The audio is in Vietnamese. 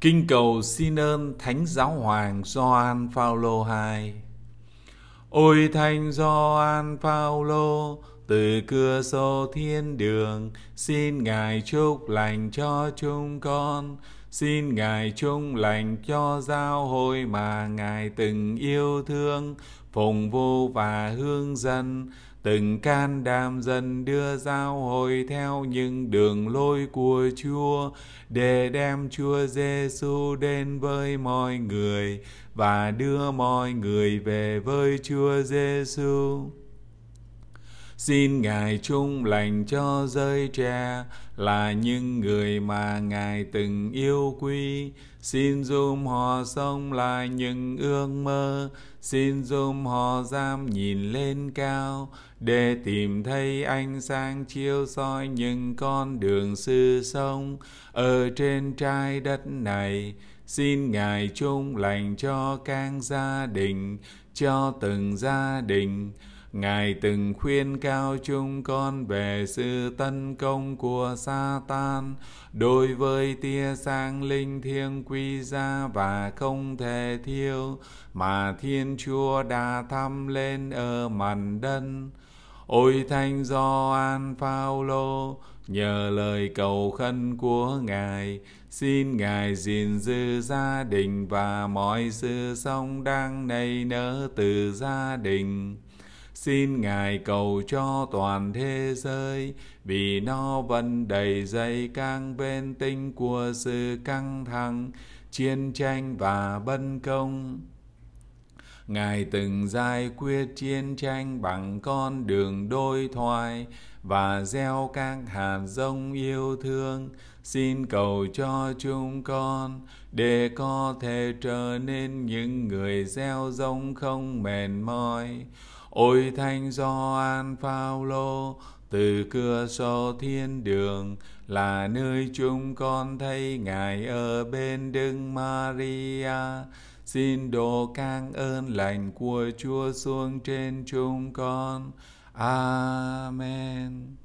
Kinh cầu xin ơn Thánh Giáo Hoàng Gioan Phaolô II. Ôi Thánh Gioan Phaolô, từ cửa sổ thiên đường, xin Ngài chúc lành cho chúng con, Xin Ngài chung lành cho giáo hội mà Ngài từng yêu thương, phụng vô và hương dân, từng can đảm dần đưa giáo hội theo những đường lối của Chúa để đem Chúa Giêsu đến với mọi người và đưa mọi người về với Chúa Giêsu. Xin Ngài chung lành cho rơi tre là những người mà Ngài từng yêu quý. Xin dùm họ sống là những ước mơ, xin dùm họ dám nhìn lên cao để tìm thấy ánh sáng chiếu soi những con đường sư sông ở trên trái đất này. Xin Ngài chung lành cho các gia đình, cho từng gia đình Ngài từng khuyên cao chúng con về sự tấn công của Satan đối với tia sáng linh thiêng quy ra và không thể thiêu mà Thiên Chúa đã thăm lên ở màn đất. Ôi Thánh Gioan Phaolô, nhờ lời cầu khấn của Ngài, xin Ngài gìn giữ gia đình và mọi sự sống đang nảy nở từ gia đình Xin Ngài cầu cho toàn thế giới, vì nó vẫn đầy dây các bên tinh của sự căng thẳng, chiến tranh và bân công. Ngài từng giải quyết chiến tranh bằng con đường đôi thoại và gieo các hạt giống yêu thương. Xin cầu cho chúng con để có thể trở nên những người gieo giống không mệt mỏi. Ôi Thánh Gioan Phaolô, từ cửa sổ thiên đường là nơi chúng con thấy Ngài ở bên Đức Maria xin đổ cang ơn lành của Chúa xuống trên chúng con. Amen.